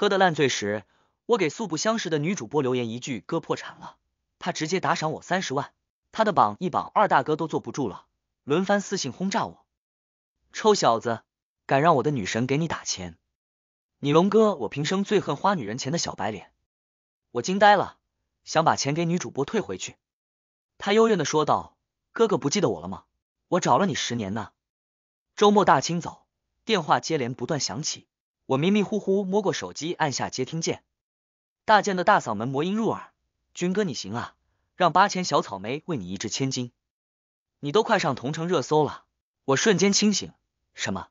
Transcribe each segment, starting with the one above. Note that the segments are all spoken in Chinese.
喝得烂醉时，我给素不相识的女主播留言一句：“哥破产了。”她直接打赏我三十万。他的榜一、榜二大哥都坐不住了，轮番私信轰炸我：“臭小子，敢让我的女神给你打钱？你龙哥，我平生最恨花女人钱的小白脸。”我惊呆了，想把钱给女主播退回去。他幽怨的说道：“哥哥不记得我了吗？我找了你十年呢。”周末大清早，电话接连不断响起。我迷迷糊糊摸过手机，按下接听键，大剑的大嗓门魔音入耳：“军哥你行啊，让八千小草莓为你一掷千金，你都快上同城热搜了。”我瞬间清醒，什么？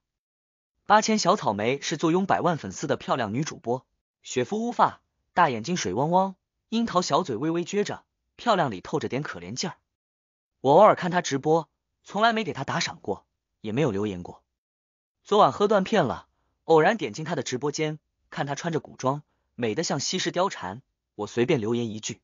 八千小草莓是坐拥百万粉丝的漂亮女主播，雪肤乌发，大眼睛水汪汪，樱桃小嘴微微撅着，漂亮里透着点可怜劲儿。我偶尔看她直播，从来没给她打赏过，也没有留言过。昨晚喝断片了。偶然点进他的直播间，看他穿着古装，美得像西施貂蝉。我随便留言一句：“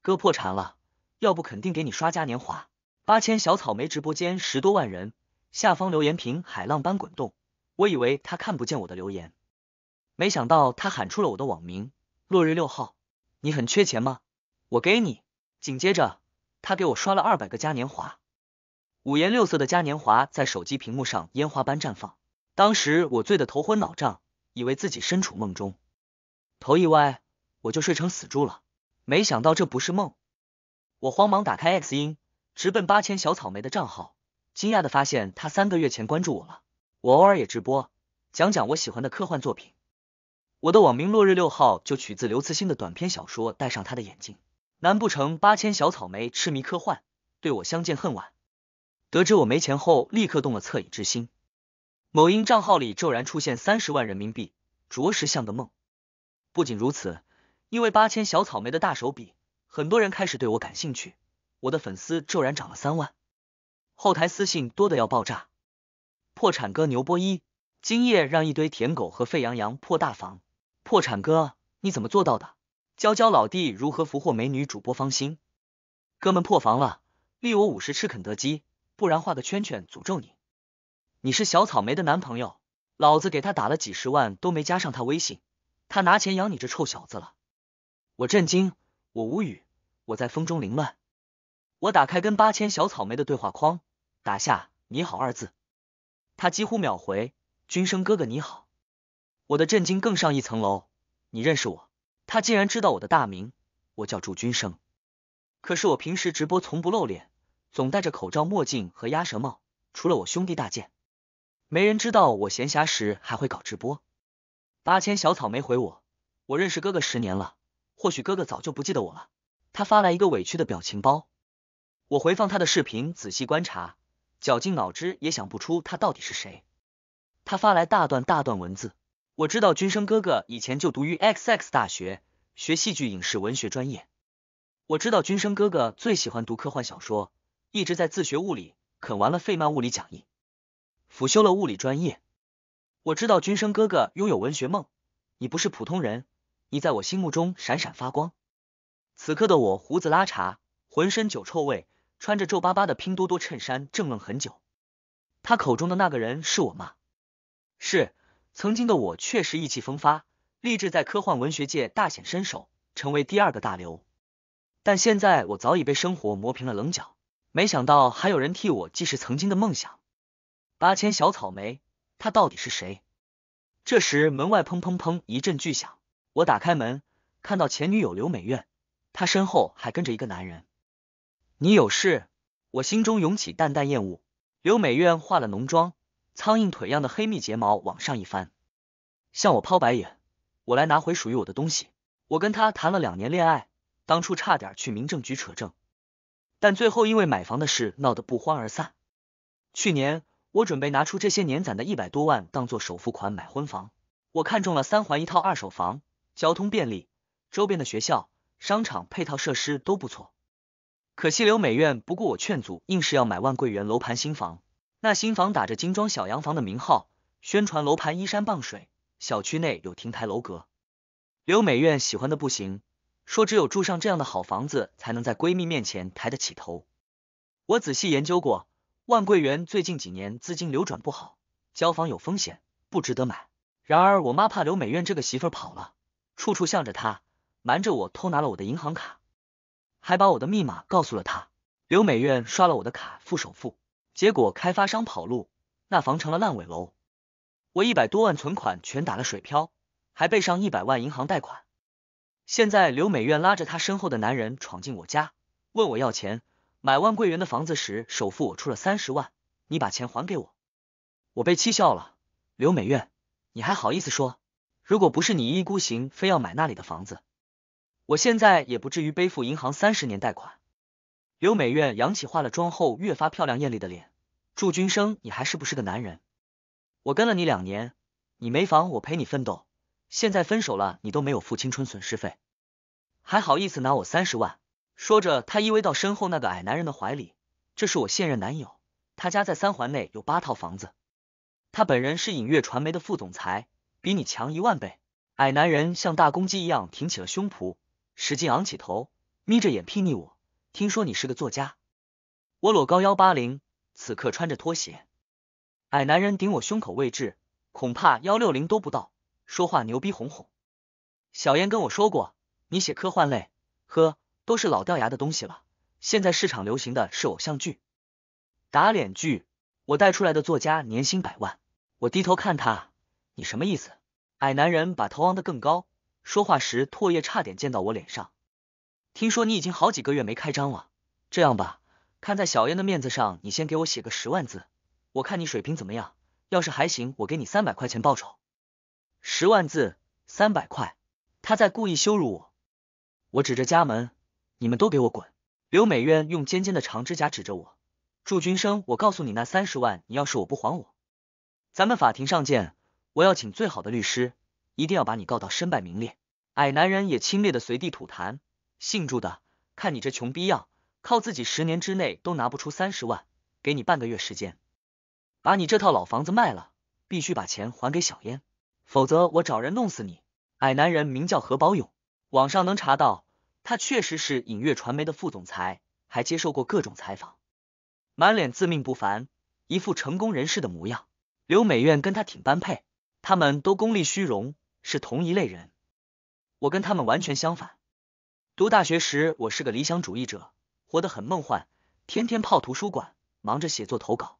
哥破产了，要不肯定给你刷嘉年华。”八千小草莓直播间十多万人，下方留言屏海浪般滚动。我以为他看不见我的留言，没想到他喊出了我的网名“落日六号”。你很缺钱吗？我给你。紧接着，他给我刷了二百个嘉年华。五颜六色的嘉年华在手机屏幕上烟花般绽放。当时我醉得头昏脑胀，以为自己身处梦中，头一歪我就睡成死猪了。没想到这不是梦，我慌忙打开 X 音，直奔八千小草莓的账号，惊讶的发现他三个月前关注我了。我偶尔也直播，讲讲我喜欢的科幻作品。我的网名落日六号就取自刘慈欣的短篇小说《戴上他的眼镜》。难不成八千小草莓痴迷科幻，对我相见恨晚？得知我没钱后，立刻动了恻隐之心。某音账号里骤然出现三十万人民币，着实像个梦。不仅如此，因为八千小草莓的大手笔，很多人开始对我感兴趣，我的粉丝骤然涨了三万，后台私信多的要爆炸。破产哥牛波一今夜让一堆舔狗和沸羊羊破大防，破产哥你怎么做到的？教教老弟如何俘获美女主播芳心。哥们破防了，立我五十吃肯德基，不然画个圈圈诅咒你。你是小草莓的男朋友，老子给他打了几十万都没加上他微信，他拿钱养你这臭小子了！我震惊，我无语，我在风中凌乱。我打开跟八千小草莓的对话框，打下“你好”二字，他几乎秒回：“君生哥哥你好。”我的震惊更上一层楼，你认识我？他竟然知道我的大名，我叫祝君生。可是我平时直播从不露脸，总戴着口罩、墨镜和鸭舌帽，除了我兄弟大剑。没人知道我闲暇时还会搞直播。八千小草没回我，我认识哥哥十年了，或许哥哥早就不记得我了。他发来一个委屈的表情包。我回放他的视频，仔细观察，绞尽脑汁也想不出他到底是谁。他发来大段大段文字。我知道军生哥哥以前就读于 XX 大学，学戏剧影视文学专业。我知道军生哥哥最喜欢读科幻小说，一直在自学物理，啃完了费曼物理讲义。辅修了物理专业，我知道军生哥哥拥有文学梦，你不是普通人，你在我心目中闪闪发光。此刻的我胡子拉碴，浑身酒臭味，穿着皱巴巴的拼多多衬衫，怔愣很久。他口中的那个人是我吗？是曾经的我确实意气风发，立志在科幻文学界大显身手，成为第二个大刘。但现在我早已被生活磨平了棱角，没想到还有人替我记事曾经的梦想。八千小草莓，他到底是谁？这时门外砰砰砰一阵巨响，我打开门，看到前女友刘美苑，她身后还跟着一个男人。你有事？我心中涌起淡淡厌恶。刘美苑化了浓妆，苍蝇腿样的黑密睫毛往上一翻，向我抛白眼。我来拿回属于我的东西。我跟他谈了两年恋爱，当初差点去民政局扯证，但最后因为买房的事闹得不欢而散。去年。我准备拿出这些年攒的一百多万当做首付款买婚房，我看中了三环一套二手房，交通便利，周边的学校、商场配套设施都不错。可惜刘美院不顾我劝阻，硬是要买万桂园楼盘新房。那新房打着精装小洋房的名号，宣传楼盘依山傍水，小区内有亭台楼阁。刘美院喜欢的不行，说只有住上这样的好房子，才能在闺蜜面前抬得起头。我仔细研究过。万桂园最近几年资金流转不好，交房有风险，不值得买。然而我妈怕刘美院这个媳妇儿跑了，处处向着她，瞒着我偷拿了我的银行卡，还把我的密码告诉了他。刘美院刷了我的卡付首付，结果开发商跑路，那房成了烂尾楼，我一百多万存款全打了水漂，还背上一百万银行贷款。现在刘美院拉着他身后的男人闯进我家，问我要钱。买万桂园的房子时，首付我出了三十万，你把钱还给我，我被气笑了。刘美月，你还好意思说？如果不是你一意孤行非要买那里的房子，我现在也不至于背负银行三十年贷款。刘美月扬起化了妆后越发漂亮艳丽的脸，祝君生，你还是不是个男人？我跟了你两年，你没房我陪你奋斗，现在分手了你都没有付青春损失费，还好意思拿我三十万？说着，他依偎到身后那个矮男人的怀里。这是我现任男友，他家在三环内有八套房子，他本人是影月传媒的副总裁，比你强一万倍。矮男人像大公鸡一样挺起了胸脯，使劲昂起头，眯着眼睥睨我。听说你是个作家，我裸高幺八零，此刻穿着拖鞋，矮男人顶我胸口位置，恐怕幺六零都不到。说话牛逼哄哄。小燕跟我说过，你写科幻类，呵。都是老掉牙的东西了，现在市场流行的是偶像剧、打脸剧。我带出来的作家年薪百万。我低头看他，你什么意思？矮男人把头昂得更高，说话时唾液差点溅到我脸上。听说你已经好几个月没开张了。这样吧，看在小燕的面子上，你先给我写个十万字，我看你水平怎么样。要是还行，我给你三百块钱报酬。十万字，三百块，他在故意羞辱我。我指着家门。你们都给我滚！刘美渊用尖尖的长指甲指着我，祝君生，我告诉你，那三十万，你要是我不还我，咱们法庭上见！我要请最好的律师，一定要把你告到身败名裂。矮男人也轻蔑的随地吐痰，姓祝的，看你这穷逼样，靠自己十年之内都拿不出三十万，给你半个月时间，把你这套老房子卖了，必须把钱还给小燕，否则我找人弄死你！矮男人名叫何宝勇，网上能查到。他确实是影月传媒的副总裁，还接受过各种采访，满脸自命不凡，一副成功人士的模样。刘美院跟他挺般配，他们都功利虚荣，是同一类人。我跟他们完全相反。读大学时，我是个理想主义者，活得很梦幻，天天泡图书馆，忙着写作投稿。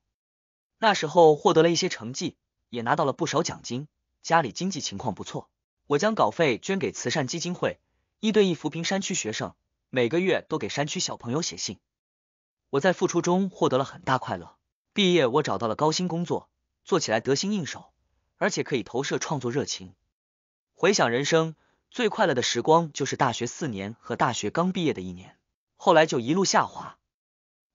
那时候获得了一些成绩，也拿到了不少奖金，家里经济情况不错。我将稿费捐给慈善基金会。一对一扶贫山区学生，每个月都给山区小朋友写信。我在复出中获得了很大快乐。毕业，我找到了高薪工作，做起来得心应手，而且可以投射创作热情。回想人生最快乐的时光就是大学四年和大学刚毕业的一年，后来就一路下滑。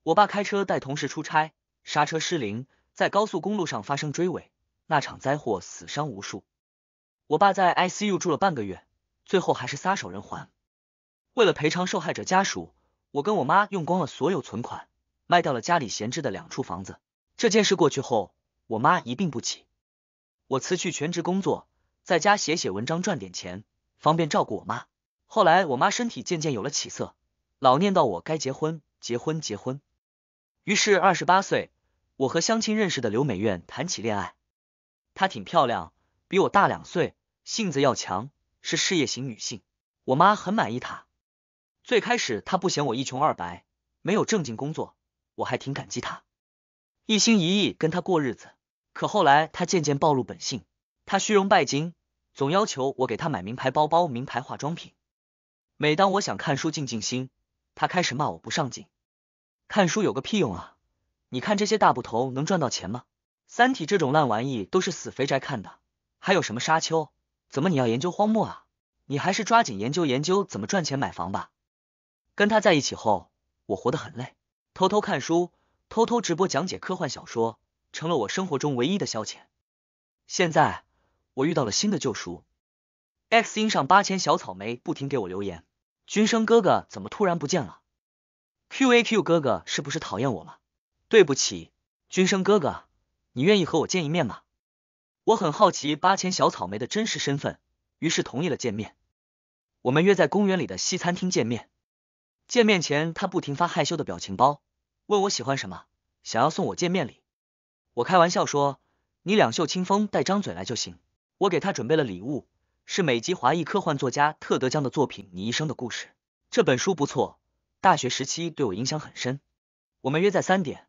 我爸开车带同事出差，刹车失灵，在高速公路上发生追尾，那场灾祸死伤无数。我爸在 ICU 住了半个月。最后还是撒手人寰。为了赔偿受害者家属，我跟我妈用光了所有存款，卖掉了家里闲置的两处房子。这件事过去后，我妈一病不起。我辞去全职工作，在家写写文章赚点钱，方便照顾我妈。后来我妈身体渐渐有了起色，老念叨我该结婚，结婚，结婚。于是二十八岁，我和相亲认识的刘美苑谈起恋爱。她挺漂亮，比我大两岁，性子要强。是事业型女性，我妈很满意她。最开始她不嫌我一穷二白，没有正经工作，我还挺感激她，一心一意跟她过日子。可后来她渐渐暴露本性，她虚荣拜金，总要求我给她买名牌包包、名牌化妆品。每当我想看书静静心，她开始骂我不上进，看书有个屁用啊！你看这些大部头能赚到钱吗？《三体》这种烂玩意都是死肥宅看的，还有什么沙丘？怎么你要研究荒漠啊？你还是抓紧研究研究怎么赚钱买房吧。跟他在一起后，我活得很累，偷偷看书，偷偷直播讲解科幻小说，成了我生活中唯一的消遣。现在我遇到了新的救赎，X 上八千小草莓不停给我留言，君生哥哥怎么突然不见了？QAQ 哥哥是不是讨厌我了？对不起，君生哥哥，你愿意和我见一面吗？我很好奇八千小草莓的真实身份，于是同意了见面。我们约在公园里的西餐厅见面。见面前，他不停发害羞的表情包，问我喜欢什么，想要送我见面礼。我开玩笑说：“你两袖清风带张嘴来就行。”我给他准备了礼物，是美籍华裔科幻作家特德江的作品《你一生的故事》。这本书不错，大学时期对我影响很深。我们约在三点，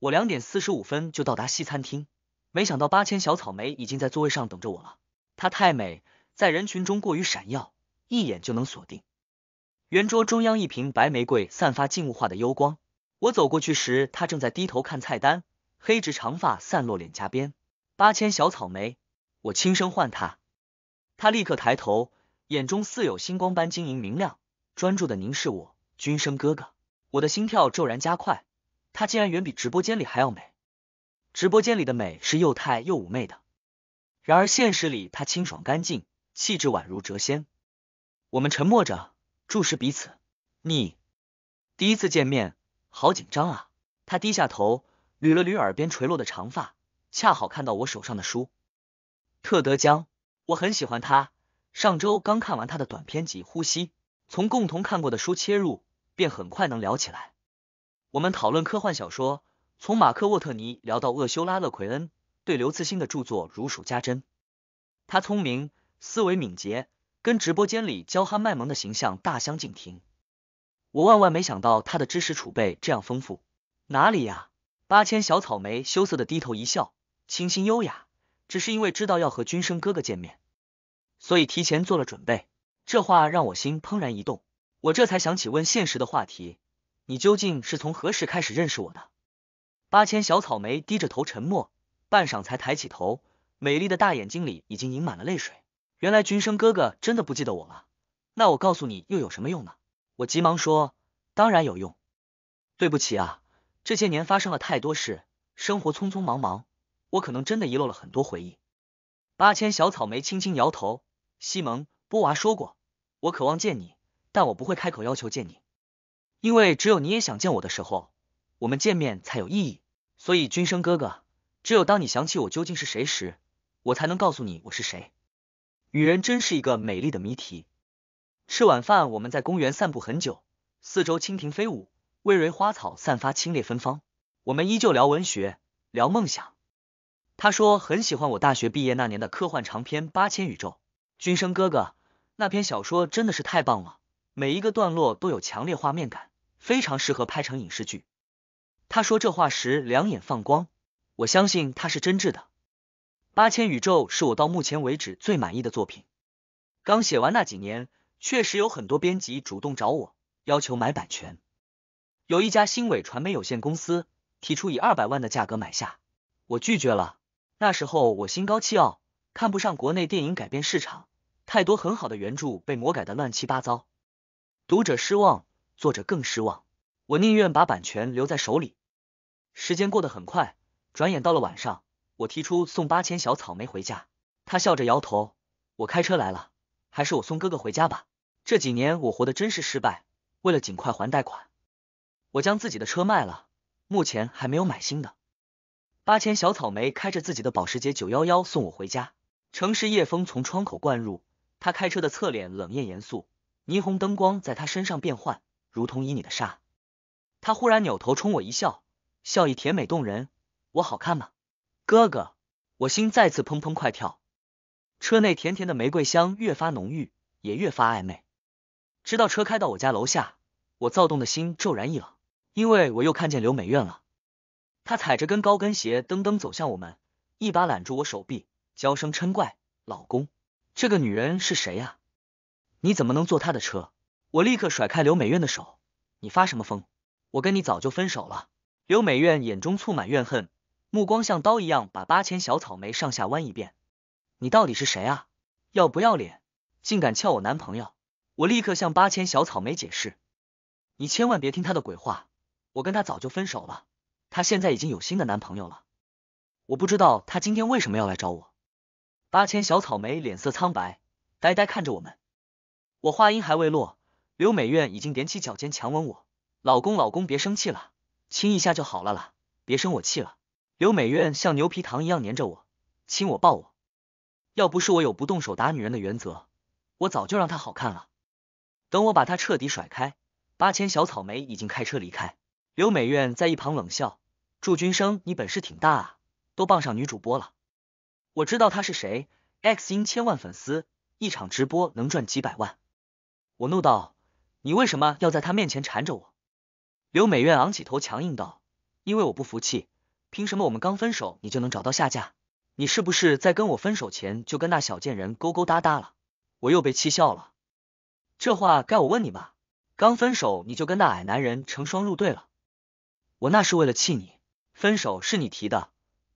我两点四十五分就到达西餐厅。没想到八千小草莓已经在座位上等着我了，她太美，在人群中过于闪耀，一眼就能锁定。圆桌中央一瓶白玫瑰散发静物化的幽光，我走过去时，她正在低头看菜单，黑直长发散落脸颊边。八千小草莓，我轻声唤她，她立刻抬头，眼中似有星光般晶莹明亮，专注的凝视我。君生哥哥，我的心跳骤然加快，她竟然远比直播间里还要美。直播间里的美是又态又妩媚的，然而现实里她清爽干净，气质宛如谪仙。我们沉默着注视彼此。你第一次见面，好紧张啊！她低下头，捋了捋耳边垂落的长发，恰好看到我手上的书。特德·江，我很喜欢他。上周刚看完他的短篇集《呼吸》，从共同看过的书切入，便很快能聊起来。我们讨论科幻小说。从马克沃特尼聊到厄修拉勒奎恩，对刘慈欣的著作如数家珍。他聪明，思维敏捷，跟直播间里娇憨卖萌的形象大相径庭。我万万没想到他的知识储备这样丰富。哪里呀？八千小草莓羞涩的低头一笑，清新优雅。只是因为知道要和军生哥哥见面，所以提前做了准备。这话让我心怦然一动，我这才想起问现实的话题：你究竟是从何时开始认识我的？八千小草莓低着头沉默，半晌才抬起头，美丽的大眼睛里已经盈满了泪水。原来君生哥哥真的不记得我了，那我告诉你又有什么用呢？我急忙说：“当然有用。”对不起啊，这些年发生了太多事，生活匆匆忙忙，我可能真的遗漏了很多回忆。八千小草莓轻轻摇头。西蒙波娃说过，我渴望见你，但我不会开口要求见你，因为只有你也想见我的时候，我们见面才有意义。所以，君生哥哥，只有当你想起我究竟是谁时，我才能告诉你我是谁。女人真是一个美丽的谜题。吃晚饭，我们在公园散步很久，四周蜻蜓飞舞，葳蕤花草散发清冽芬芳。我们依旧聊文学，聊梦想。他说很喜欢我大学毕业那年的科幻长篇《八千宇宙》，君生哥哥，那篇小说真的是太棒了，每一个段落都有强烈画面感，非常适合拍成影视剧。他说这话时，两眼放光。我相信他是真挚的。《八千宇宙》是我到目前为止最满意的作品。刚写完那几年，确实有很多编辑主动找我，要求买版权。有一家新伟传媒有限公司提出以二百万的价格买下，我拒绝了。那时候我心高气傲，看不上国内电影改编市场，太多很好的原著被魔改的乱七八糟，读者失望，作者更失望。我宁愿把版权留在手里。时间过得很快，转眼到了晚上。我提出送八千小草莓回家，他笑着摇头。我开车来了，还是我送哥哥回家吧。这几年我活的真是失败，为了尽快还贷款，我将自己的车卖了，目前还没有买新的。八千小草莓开着自己的保时捷九幺幺送我回家，城市夜风从窗口灌入，他开车的侧脸冷艳严肃，霓虹灯光在他身上变幻，如同旖旎的纱。他忽然扭头冲我一笑。笑意甜美动人，我好看吗？哥哥，我心再次砰砰快跳。车内甜甜的玫瑰香越发浓郁，也越发暧昧。直到车开到我家楼下，我躁动的心骤然一冷，因为我又看见刘美苑了。她踩着跟高跟鞋噔噔走向我们，一把揽住我手臂，娇声嗔怪：“老公，这个女人是谁呀？你怎么能坐她的车？”我立刻甩开刘美苑的手：“你发什么疯？我跟你早就分手了。”刘美苑眼中蹙满怨恨，目光像刀一样把八千小草莓上下弯一遍。你到底是谁啊？要不要脸？竟敢撬我男朋友！我立刻向八千小草莓解释，你千万别听他的鬼话，我跟他早就分手了，他现在已经有新的男朋友了。我不知道他今天为什么要来找我。八千小草莓脸色苍白，呆呆看着我们。我话音还未落，刘美苑已经踮起脚尖强吻我。老公，老公别生气了。亲一下就好了啦，别生我气了。刘美苑像牛皮糖一样粘着我，亲我抱我。要不是我有不动手打女人的原则，我早就让她好看了。等我把她彻底甩开，八千小草莓已经开车离开。刘美苑在一旁冷笑：“祝君生，你本事挺大啊，都傍上女主播了。”我知道她是谁，X 音千万粉丝，一场直播能赚几百万。我怒道：“你为什么要在他面前缠着我？”刘美苑昂起头，强硬道：“因为我不服气，凭什么我们刚分手你就能找到下家？你是不是在跟我分手前就跟那小贱人勾勾搭搭了？”我又被气笑了。这话该我问你吧？刚分手你就跟那矮男人成双入对了？我那是为了气你，分手是你提的，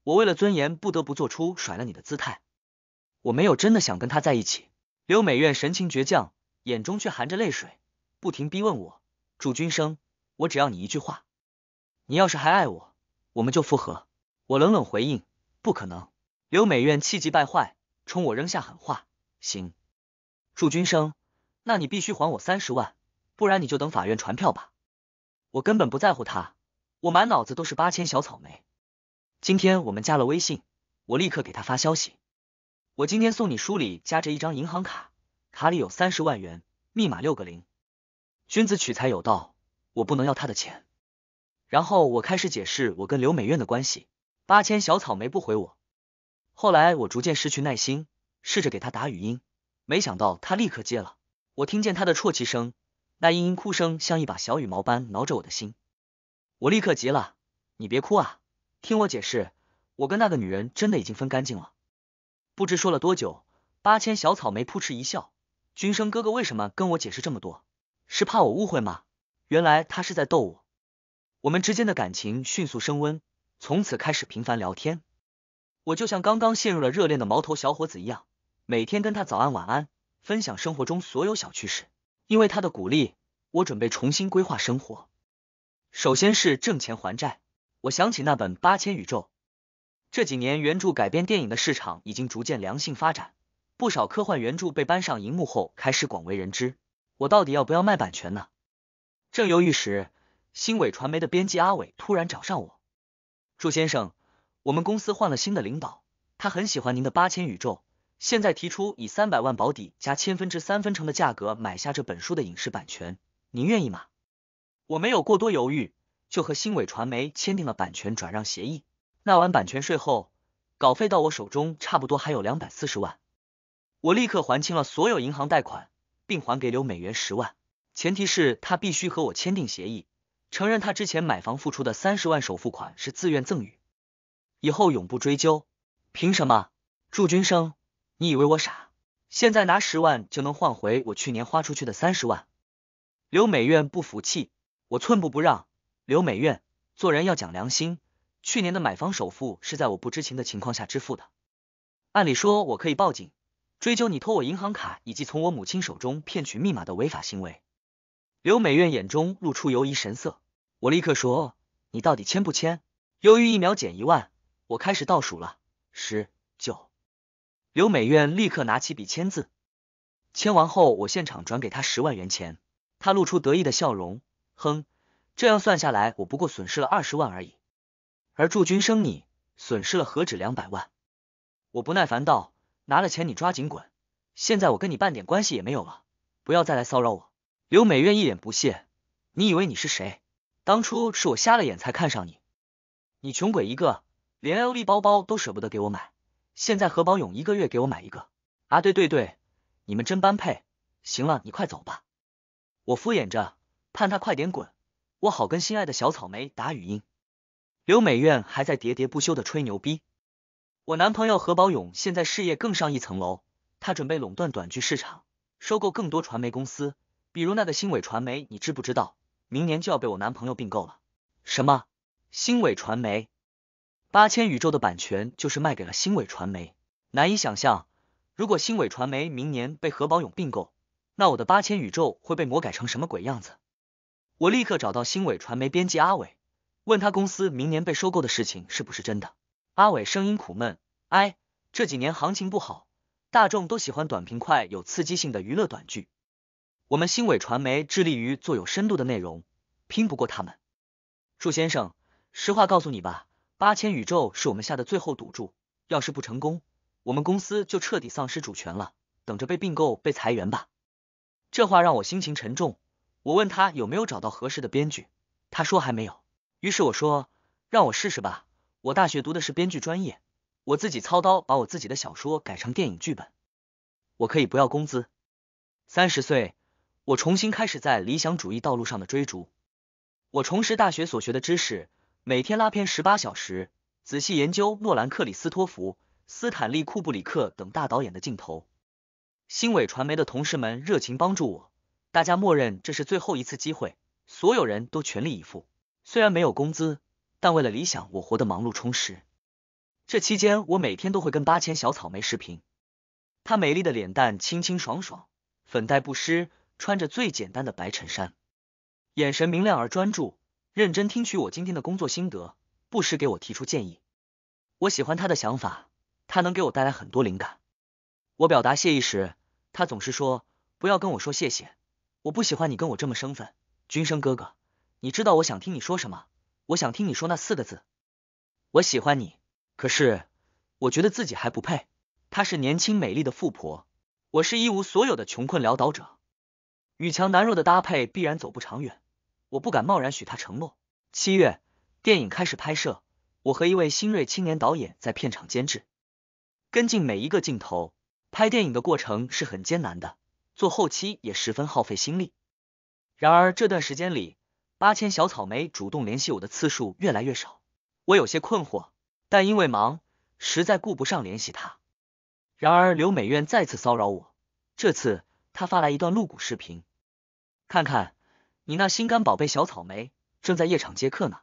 我为了尊严不得不做出甩了你的姿态。我没有真的想跟他在一起。刘美苑神情倔强，眼中却含着泪水，不停逼问我，祝君生。我只要你一句话，你要是还爱我，我们就复合。我冷冷回应，不可能。刘美苑气急败坏，冲我扔下狠话：行，祝君生，那你必须还我三十万，不然你就等法院传票吧。我根本不在乎他，我满脑子都是八千小草莓。今天我们加了微信，我立刻给他发消息。我今天送你书里夹着一张银行卡，卡里有三十万元，密码六个零。君子取财有道。我不能要他的钱，然后我开始解释我跟刘美院的关系。八千小草莓不回我，后来我逐渐失去耐心，试着给他打语音，没想到他立刻接了，我听见他的啜泣声，那嘤嘤哭声像一把小羽毛般挠着我的心，我立刻急了，你别哭啊，听我解释，我跟那个女人真的已经分干净了。不知说了多久，八千小草莓扑哧一笑，君生哥哥为什么跟我解释这么多？是怕我误会吗？原来他是在逗我，我们之间的感情迅速升温，从此开始频繁聊天。我就像刚刚陷入了热恋的毛头小伙子一样，每天跟他早安晚安，分享生活中所有小趣事。因为他的鼓励，我准备重新规划生活。首先是挣钱还债。我想起那本《八千宇宙》，这几年原著改编电影的市场已经逐渐良性发展，不少科幻原著被搬上荧幕后开始广为人知。我到底要不要卖版权呢？正犹豫时，新伟传媒的编辑阿伟突然找上我：“朱先生，我们公司换了新的领导，他很喜欢您的《八千宇宙》，现在提出以三百万保底加千分之三分成的价格买下这本书的影视版权，您愿意吗？”我没有过多犹豫，就和新伟传媒签订了版权转让协议。那完版权税后，稿费到我手中差不多还有两百四十万，我立刻还清了所有银行贷款，并还给刘美元十万。前提是他必须和我签订协议，承认他之前买房付出的三十万首付款是自愿赠与，以后永不追究。凭什么？祝君生，你以为我傻？现在拿十万就能换回我去年花出去的三十万？刘美院不服气，我寸步不让。刘美院，做人要讲良心，去年的买房首付是在我不知情的情况下支付的，按理说我可以报警追究你偷我银行卡以及从我母亲手中骗取密码的违法行为。刘美院眼中露出犹疑神色，我立刻说：“你到底签不签？”由于一秒减一万，我开始倒数了，十九。刘美院立刻拿起笔签字，签完后我现场转给他十万元钱，他露出得意的笑容，哼，这样算下来我不过损失了二十万而已，而祝君生你损失了何止两百万。我不耐烦道：“拿了钱你抓紧滚，现在我跟你半点关系也没有了，不要再来骚扰我。”刘美院一脸不屑：“你以为你是谁？当初是我瞎了眼才看上你，你穷鬼一个，连 LV 包包都舍不得给我买。现在何宝勇一个月给我买一个啊！对对对，你们真般配。行了，你快走吧。”我敷衍着，盼他快点滚，我好跟心爱的小草莓打语音。刘美媛还在喋喋不休的吹牛逼：“我男朋友何宝勇现在事业更上一层楼，他准备垄断短剧市场，收购更多传媒公司。”比如那个新伟传媒，你知不知道，明年就要被我男朋友并购了？什么？新伟传媒？八千宇宙的版权就是卖给了新伟传媒。难以想象，如果新伟传媒明年被何宝勇并购，那我的八千宇宙会被魔改成什么鬼样子？我立刻找到新伟传媒编辑阿伟，问他公司明年被收购的事情是不是真的。阿伟声音苦闷：“哎，这几年行情不好，大众都喜欢短平快、有刺激性的娱乐短剧。”我们新伟传媒致力于做有深度的内容，拼不过他们。祝先生，实话告诉你吧，八千宇宙是我们下的最后赌注，要是不成功，我们公司就彻底丧失主权了，等着被并购、被裁员吧。这话让我心情沉重。我问他有没有找到合适的编剧，他说还没有。于是我说让我试试吧，我大学读的是编剧专业，我自己操刀把我自己的小说改成电影剧本，我可以不要工资，三十岁。我重新开始在理想主义道路上的追逐，我重拾大学所学的知识，每天拉片十八小时，仔细研究诺兰、克里斯托弗、斯坦利·库布里克等大导演的镜头。新伟传媒的同事们热情帮助我，大家默认这是最后一次机会，所有人都全力以赴。虽然没有工资，但为了理想，我活得忙碌充实。这期间，我每天都会跟八千小草莓视频，她美丽的脸蛋清清爽爽，粉黛不施。穿着最简单的白衬衫，眼神明亮而专注，认真听取我今天的工作心得，不时给我提出建议。我喜欢他的想法，他能给我带来很多灵感。我表达谢意时，他总是说：“不要跟我说谢谢，我不喜欢你跟我这么生分。”君生哥哥，你知道我想听你说什么？我想听你说那四个字：“我喜欢你。”可是我觉得自己还不配。她是年轻美丽的富婆，我是一无所有的穷困潦倒者。与强男弱的搭配必然走不长远，我不敢贸然许他承诺。七月，电影开始拍摄，我和一位新锐青年导演在片场监制，跟进每一个镜头。拍电影的过程是很艰难的，做后期也十分耗费心力。然而这段时间里，八千小草莓主动联系我的次数越来越少，我有些困惑，但因为忙，实在顾不上联系他。然而刘美苑再次骚扰我，这次她发来一段露骨视频。看看，你那心肝宝贝小草莓正在夜场接客呢。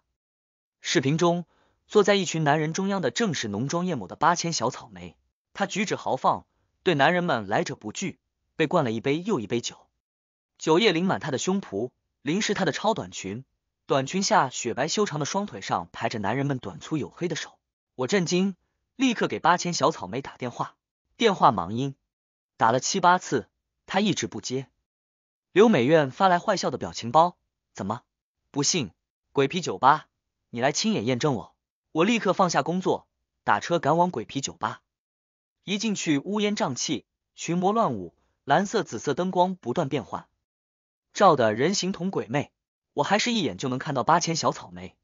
视频中坐在一群男人中央的正是浓妆艳抹的八千小草莓，她举止豪放，对男人们来者不拒，被灌了一杯又一杯酒，酒液淋满她的胸脯，淋湿她的超短裙，短裙下雪白修长的双腿上排着男人们短粗黝黑的手。我震惊，立刻给八千小草莓打电话，电话忙音，打了七八次，她一直不接。刘美院发来坏笑的表情包，怎么不信？鬼皮酒吧，你来亲眼验证我。我立刻放下工作，打车赶往鬼皮酒吧。一进去，乌烟瘴气，群魔乱舞，蓝色、紫色灯光不断变换，照的人形同鬼魅。我还是一眼就能看到八千小草莓。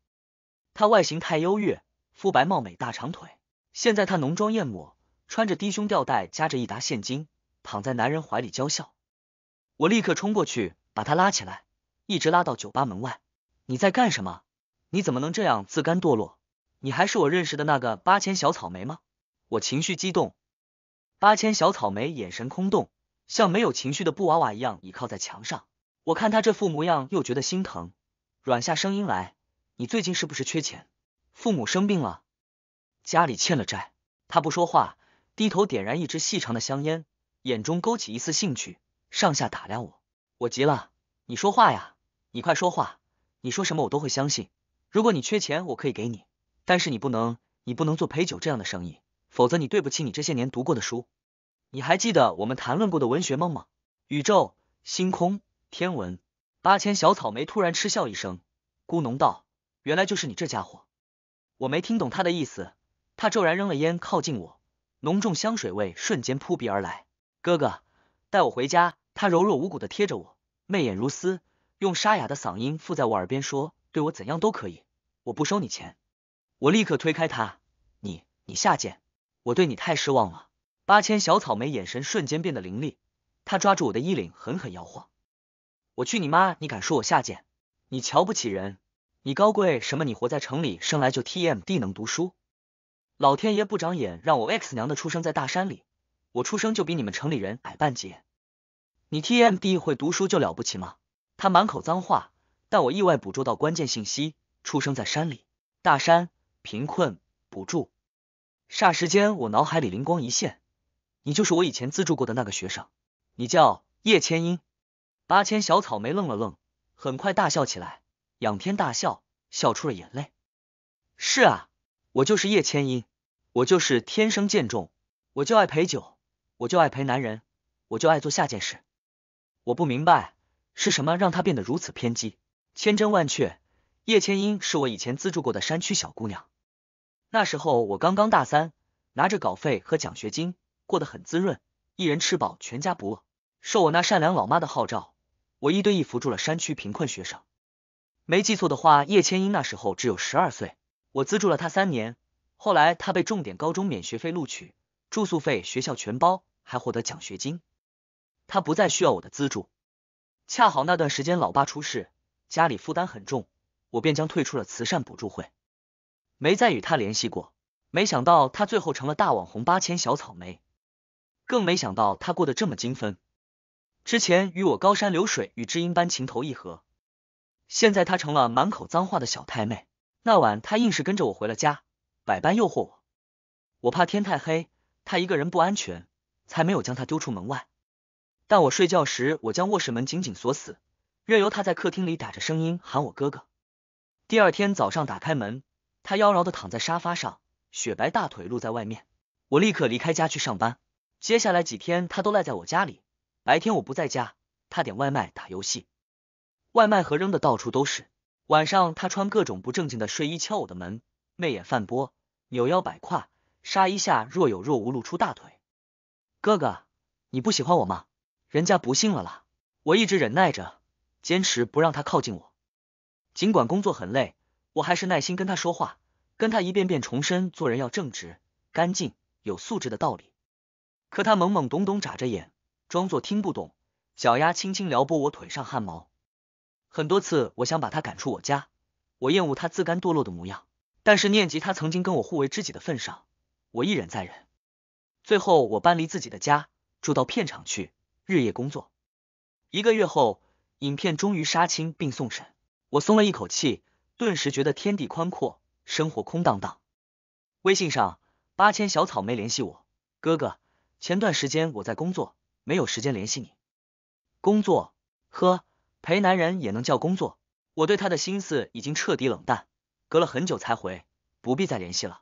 她外形太优越，肤白貌美，大长腿。现在她浓妆艳抹，穿着低胸吊带，夹着一沓现金，躺在男人怀里娇笑。我立刻冲过去，把他拉起来，一直拉到酒吧门外。你在干什么？你怎么能这样自甘堕落？你还是我认识的那个八千小草莓吗？我情绪激动。八千小草莓眼神空洞，像没有情绪的布娃娃一样倚靠在墙上。我看他这副模样，又觉得心疼，软下声音来：“你最近是不是缺钱？父母生病了，家里欠了债。”他不说话，低头点燃一支细长的香烟，眼中勾起一丝兴趣。上下打量我，我急了，你说话呀，你快说话，你说什么我都会相信。如果你缺钱，我可以给你，但是你不能，你不能做陪酒这样的生意，否则你对不起你这些年读过的书。你还记得我们谈论过的文学梦吗？宇宙、星空、天文、八千小草莓突然嗤笑一声，咕哝道，原来就是你这家伙。我没听懂他的意思，他骤然扔了烟，靠近我，浓重香水味瞬间扑鼻而来。哥哥，带我回家。他柔弱无骨的贴着我，媚眼如丝，用沙哑的嗓音附在我耳边说：“对我怎样都可以，我不收你钱。”我立刻推开他：“你，你下贱！我对你太失望了。”八千小草莓眼神瞬间变得凌厉，他抓住我的衣领，狠狠摇晃：“我去你妈！你敢说我下贱？你瞧不起人？你高贵什么？你活在城里，生来就 TMD 能读书？老天爷不长眼，让我 x 娘的出生在大山里，我出生就比你们城里人矮半截。”你 TMD 会读书就了不起吗？他满口脏话，但我意外捕捉到关键信息：出生在山里，大山，贫困，补助。霎时间，我脑海里灵光一现，你就是我以前资助过的那个学生，你叫叶千英。八千小草莓愣了愣，很快大笑起来，仰天大笑，笑出了眼泪。是啊，我就是叶千英，我就是天生贱种，我就爱陪酒，我就爱陪男人，我就爱做下贱事。我不明白是什么让他变得如此偏激。千真万确，叶千英是我以前资助过的山区小姑娘。那时候我刚刚大三，拿着稿费和奖学金，过得很滋润，一人吃饱全家不饿。受我那善良老妈的号召，我一对一扶助了山区贫困学生。没记错的话，叶千英那时候只有十二岁，我资助了她三年。后来她被重点高中免学费录取，住宿费学校全包，还获得奖学金。他不再需要我的资助，恰好那段时间老爸出事，家里负担很重，我便将退出了慈善补助会，没再与他联系过。没想到他最后成了大网红八千小草莓，更没想到他过得这么精分。之前与我高山流水、与知音般情投意合，现在他成了满口脏话的小太妹。那晚他硬是跟着我回了家，百般诱惑我，我怕天太黑，他一个人不安全，才没有将他丢出门外。但我睡觉时，我将卧室门紧紧锁死，任由他在客厅里打着声音喊我哥哥。第二天早上打开门，他妖娆的躺在沙发上，雪白大腿露在外面。我立刻离开家去上班。接下来几天，他都赖在我家里。白天我不在家，他点外卖打游戏，外卖盒扔的到处都是。晚上他穿各种不正经的睡衣敲我的门，媚眼泛波，扭腰摆胯，杀衣下若有若无露出大腿。哥哥，你不喜欢我吗？人家不信了啦！我一直忍耐着，坚持不让他靠近我。尽管工作很累，我还是耐心跟他说话，跟他一遍遍重申做人要正直、干净、有素质的道理。可他懵懵懂懂，眨着眼，装作听不懂，脚丫轻轻撩拨我腿上汗毛。很多次，我想把他赶出我家，我厌恶他自甘堕落的模样。但是念及他曾经跟我互为知己的份上，我一忍再忍。最后，我搬离自己的家，住到片场去。日夜工作，一个月后，影片终于杀青并送审，我松了一口气，顿时觉得天地宽阔，生活空荡荡。微信上，八千小草莓联系我，哥哥，前段时间我在工作，没有时间联系你。工作？呵，陪男人也能叫工作？我对他的心思已经彻底冷淡，隔了很久才回，不必再联系了。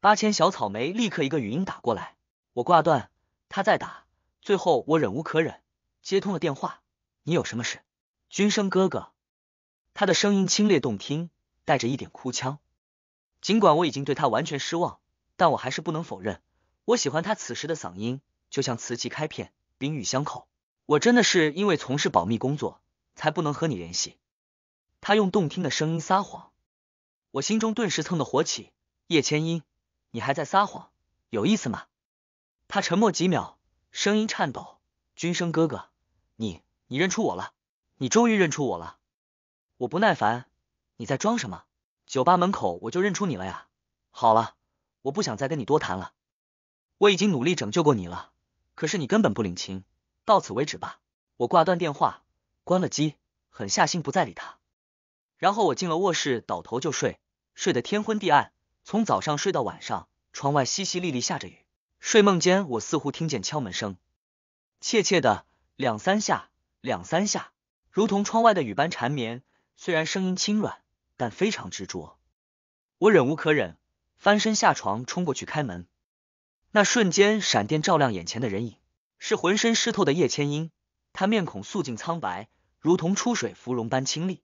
八千小草莓立刻一个语音打过来，我挂断，他再打。最后我忍无可忍，接通了电话。你有什么事，君生哥哥？他的声音清冽动听，带着一点哭腔。尽管我已经对他完全失望，但我还是不能否认，我喜欢他此时的嗓音，就像瓷器开片，冰玉相扣。我真的是因为从事保密工作，才不能和你联系。他用动听的声音撒谎，我心中顿时蹭的火起。叶千音，你还在撒谎，有意思吗？他沉默几秒。声音颤抖，君生哥哥，你你认出我了，你终于认出我了。我不耐烦，你在装什么？酒吧门口我就认出你了呀。好了，我不想再跟你多谈了。我已经努力拯救过你了，可是你根本不领情。到此为止吧。我挂断电话，关了机，狠下心不再理他。然后我进了卧室，倒头就睡，睡得天昏地暗，从早上睡到晚上。窗外淅淅沥沥下着雨。睡梦间，我似乎听见敲门声，怯怯的两三下，两三下，如同窗外的雨般缠绵。虽然声音轻软，但非常执着。我忍无可忍，翻身下床，冲过去开门。那瞬间，闪电照亮眼前的人影，是浑身湿透的叶千英。他面孔素净苍白，如同出水芙蓉般清丽。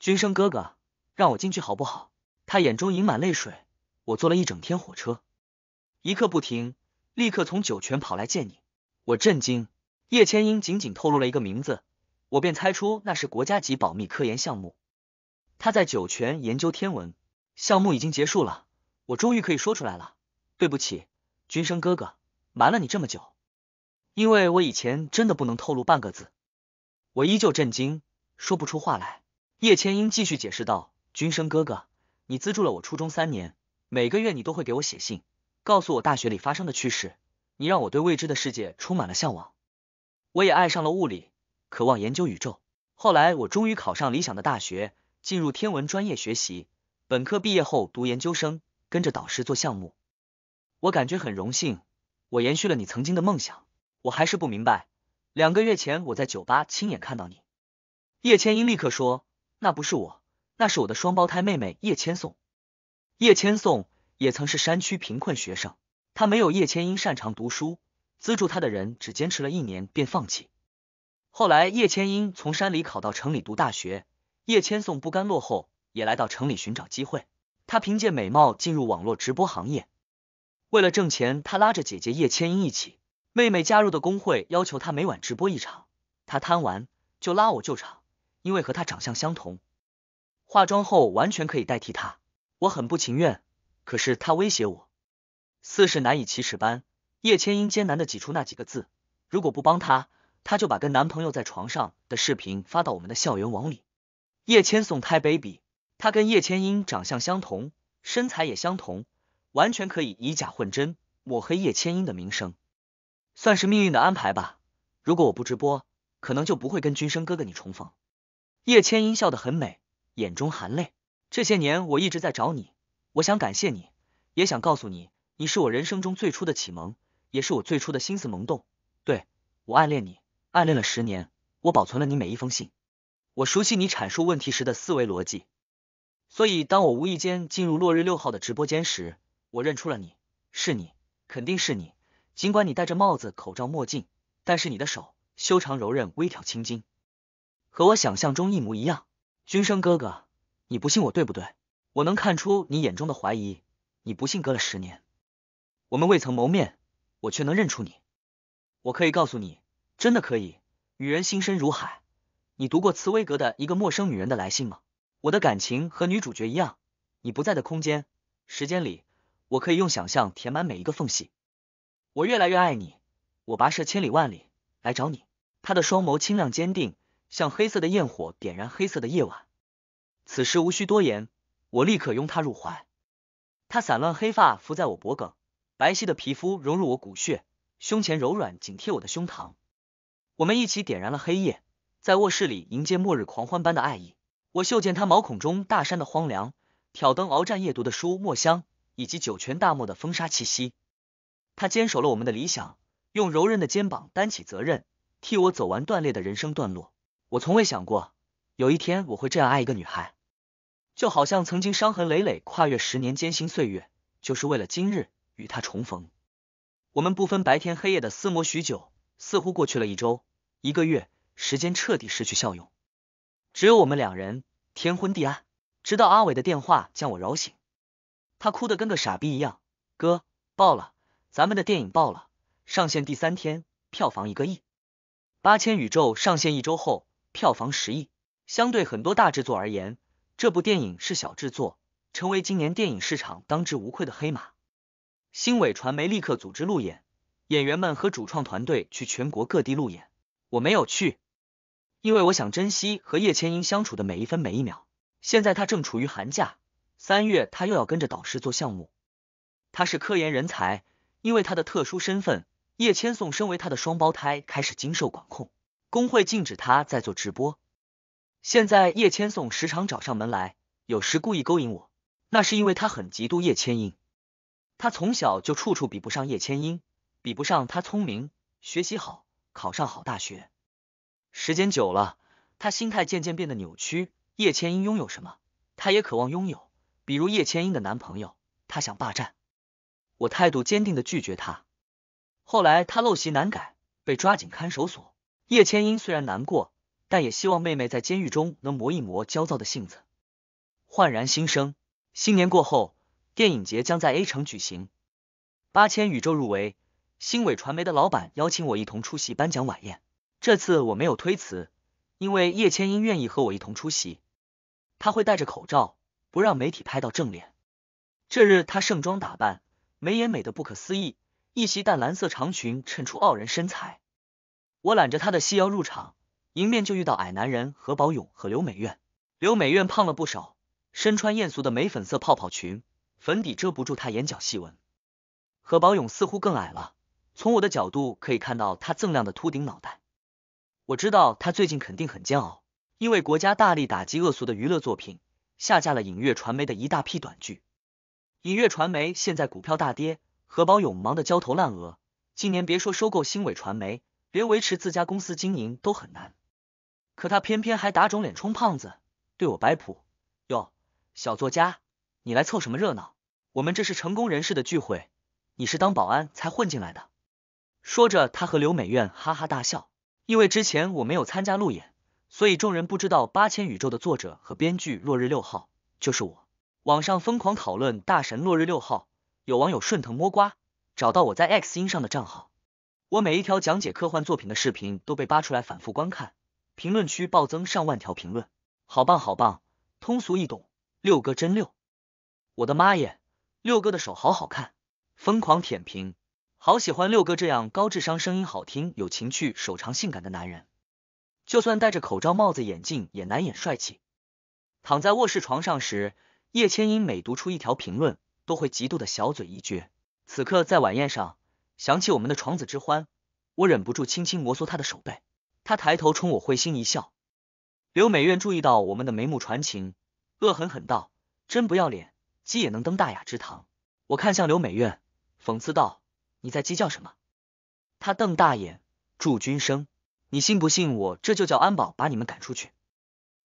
君生哥哥，让我进去好不好？他眼中盈满泪水。我坐了一整天火车。一刻不停，立刻从酒泉跑来见你。我震惊，叶千英仅仅透露了一个名字，我便猜出那是国家级保密科研项目。他在酒泉研究天文项目已经结束了，我终于可以说出来了。对不起，君生哥哥，瞒了你这么久，因为我以前真的不能透露半个字。我依旧震惊，说不出话来。叶千英继续解释道：“君生哥哥，你资助了我初中三年，每个月你都会给我写信。”告诉我大学里发生的趣事，你让我对未知的世界充满了向往，我也爱上了物理，渴望研究宇宙。后来我终于考上理想的大学，进入天文专业学习。本科毕业后读研究生，跟着导师做项目，我感觉很荣幸，我延续了你曾经的梦想。我还是不明白，两个月前我在酒吧亲眼看到你，叶千英立刻说，那不是我，那是我的双胞胎妹妹叶千颂，叶千颂。也曾是山区贫困学生，他没有叶千英擅长读书，资助他的人只坚持了一年便放弃。后来叶千英从山里考到城里读大学，叶千颂不甘落后，也来到城里寻找机会。他凭借美貌进入网络直播行业，为了挣钱，他拉着姐姐叶千英一起。妹妹加入的工会要求他每晚直播一场，他贪玩就拉我救场，因为和他长相相同，化妆后完全可以代替他。我很不情愿。可是他威胁我，似是难以启齿般，叶千英艰难的挤出那几个字：“如果不帮他，他就把跟男朋友在床上的视频发到我们的校园网里。”叶千颂太卑鄙，他跟叶千英长相相同，身材也相同，完全可以以假混真，抹黑叶千英的名声，算是命运的安排吧。如果我不直播，可能就不会跟军生哥哥你重逢。叶千英笑得很美，眼中含泪。这些年我一直在找你。我想感谢你，也想告诉你，你是我人生中最初的启蒙，也是我最初的心思萌动。对我暗恋你，暗恋了十年，我保存了你每一封信，我熟悉你阐述问题时的思维逻辑。所以，当我无意间进入落日六号的直播间时，我认出了你，是你，肯定是你。尽管你戴着帽子、口罩、墨镜，但是你的手修长、柔韧、微挑青筋，和我想象中一模一样。君生哥哥，你不信我对不对？我能看出你眼中的怀疑，你不信？隔了十年，我们未曾谋面，我却能认出你。我可以告诉你，真的可以。女人心深如海，你读过茨威格的一个陌生女人的来信吗？我的感情和女主角一样。你不在的空间、时间里，我可以用想象填满每一个缝隙。我越来越爱你，我跋涉千里万里来找你。他的双眸清亮坚定，像黑色的焰火点燃黑色的夜晚。此时无需多言。我立刻拥她入怀，她散乱黑发拂在我脖颈，白皙的皮肤融入我骨血，胸前柔软紧贴我的胸膛。我们一起点燃了黑夜，在卧室里迎接末日狂欢般的爱意。我嗅见她毛孔中大山的荒凉，挑灯鏖战夜读的书墨香，以及九泉大漠的风沙气息。他坚守了我们的理想，用柔韧的肩膀担起责任，替我走完断裂的人生段落。我从未想过，有一天我会这样爱一个女孩。就好像曾经伤痕累累，跨越十年艰辛岁月，就是为了今日与他重逢。我们不分白天黑夜的厮磨许久，似乎过去了一周、一个月，时间彻底失去效用，只有我们两人，天昏地暗。直到阿伟的电话将我扰醒，他哭得跟个傻逼一样：“哥，爆了！咱们的电影爆了，上线第三天票房一个亿，八千宇宙上线一周后票房十亿，相对很多大制作而言。”这部电影是小制作，成为今年电影市场当之无愧的黑马。新伟传媒立刻组织路演，演员们和主创团队去全国各地路演。我没有去，因为我想珍惜和叶千英相处的每一分每一秒。现在他正处于寒假，三月他又要跟着导师做项目。他是科研人才，因为他的特殊身份，叶千颂身为他的双胞胎开始经受管控，工会禁止他在做直播。现在叶千颂时常找上门来，有时故意勾引我。那是因为他很嫉妒叶千英。他从小就处处比不上叶千英，比不上他聪明，学习好，考上好大学。时间久了，他心态渐渐变得扭曲。叶千英拥有什么，他也渴望拥有，比如叶千英的男朋友，他想霸占。我态度坚定的拒绝他。后来他陋习难改，被抓进看守所。叶千英虽然难过。但也希望妹妹在监狱中能磨一磨焦躁的性子，焕然新生。新年过后，电影节将在 A 城举行。八千宇宙入围，新伟传媒的老板邀请我一同出席颁奖晚宴。这次我没有推辞，因为叶千英愿意和我一同出席。他会戴着口罩，不让媒体拍到正脸。这日，他盛装打扮，眉眼美的不可思议，一袭淡蓝色长裙衬出傲人身材。我揽着他的细腰入场。迎面就遇到矮男人何宝勇和刘美苑，刘美苑胖了不少，身穿艳俗的玫粉色泡泡裙，粉底遮不住她眼角细纹。何宝勇似乎更矮了，从我的角度可以看到他锃亮的秃顶脑袋。我知道他最近肯定很煎熬，因为国家大力打击恶俗的娱乐作品，下架了影月传媒的一大批短剧。影月传媒现在股票大跌，何宝勇忙得焦头烂额，今年别说收购新伟传媒，连维持自家公司经营都很难。可他偏偏还打肿脸充胖子，对我摆谱。哟，小作家，你来凑什么热闹？我们这是成功人士的聚会，你是当保安才混进来的？说着，他和刘美苑哈哈大笑。因为之前我没有参加路演，所以众人不知道八千宇宙的作者和编剧落日六号就是我。网上疯狂讨论大神落日六号，有网友顺藤摸瓜找到我在 X 音上的账号，我每一条讲解科幻作品的视频都被扒出来反复观看。评论区暴增上万条评论，好棒好棒，通俗易懂，六哥真六！我的妈耶，六哥的手好好看，疯狂舔屏，好喜欢六哥这样高智商、声音好听、有情趣、手长性感的男人，就算戴着口罩、帽子、眼镜也难掩帅气。躺在卧室床上时，叶千英每读出一条评论，都会嫉妒的小嘴一撅。此刻在晚宴上，想起我们的床子之欢，我忍不住轻轻摩挲他的手背。他抬头冲我会心一笑，刘美院注意到我们的眉目传情，恶狠狠道：“真不要脸，鸡也能登大雅之堂。”我看向刘美院，讽刺道：“你在鸡叫什么？”他瞪大眼，祝君生，你信不信我这就叫安保把你们赶出去？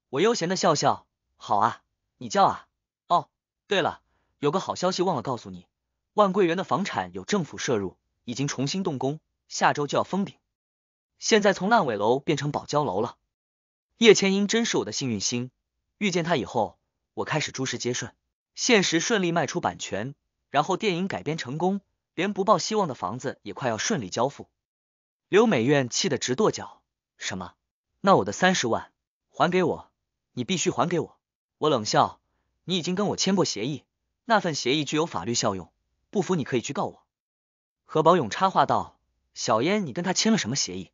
我悠闲的笑笑：“好啊，你叫啊。”哦，对了，有个好消息忘了告诉你，万桂园的房产有政府摄入，已经重新动工，下周就要封顶。现在从烂尾楼变成宝交楼了，叶千英真是我的幸运星，遇见他以后，我开始诸事皆顺，现实顺利卖出版权，然后电影改编成功，连不抱希望的房子也快要顺利交付。刘美院气得直跺脚，什么？那我的三十万还给我，你必须还给我！我冷笑，你已经跟我签过协议，那份协议具有法律效用，不服你可以去告我。何宝勇插话道：“小燕，你跟他签了什么协议？”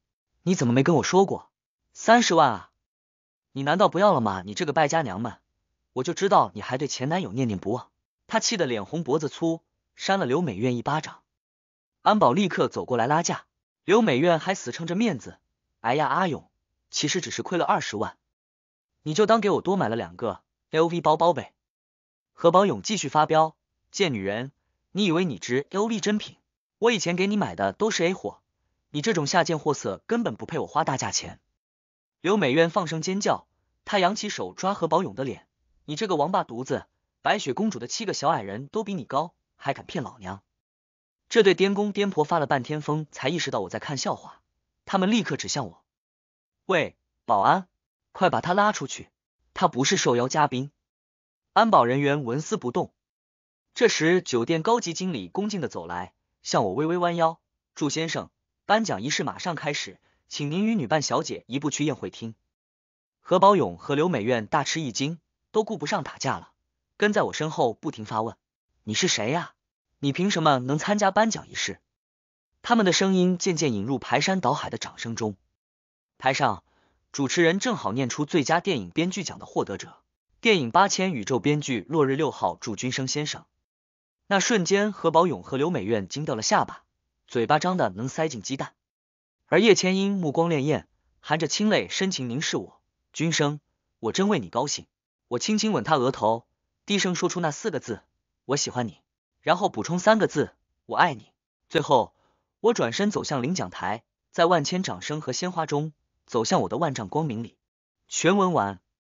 你怎么没跟我说过？三十万啊！你难道不要了吗？你这个败家娘们！我就知道你还对前男友念念不忘。他气得脸红脖子粗，扇了刘美苑一巴掌。安保立刻走过来拉架。刘美苑还死撑着面子。哎呀，阿勇，其实只是亏了二十万，你就当给我多买了两个 LV 包包呗。何宝勇继续发飙：贱女人，你以为你值 LV 真品？我以前给你买的都是 A 货。你这种下贱货色，根本不配我花大价钱！刘美苑放声尖叫，她扬起手抓何宝勇的脸，你这个王八犊子，白雪公主的七个小矮人都比你高，还敢骗老娘！这对癫公癫婆发了半天疯，才意识到我在看笑话，他们立刻指向我，喂，保安，快把他拉出去，他不是受邀嘉宾！安保人员纹丝不动。这时，酒店高级经理恭敬的走来，向我微微弯腰，祝先生。颁奖仪式马上开始，请您与女伴小姐移步去宴会厅。何宝勇和刘美媛大吃一惊，都顾不上打架了，跟在我身后不停发问：“你是谁呀？你凭什么能参加颁奖仪式？”他们的声音渐渐引入排山倒海的掌声中。台上主持人正好念出最佳电影编剧奖的获得者——电影《八千宇宙》编剧落日六号祝君生先生。那瞬间，何宝勇和刘美媛惊掉了下巴。嘴巴张的能塞进鸡蛋，而叶千英目光潋滟，含着清泪深情凝视我，君生，我真为你高兴。我轻轻吻他额头，低声说出那四个字，我喜欢你，然后补充三个字，我爱你。最后，我转身走向领奖台，在万千掌声和鲜花中，走向我的万丈光明里。全文完。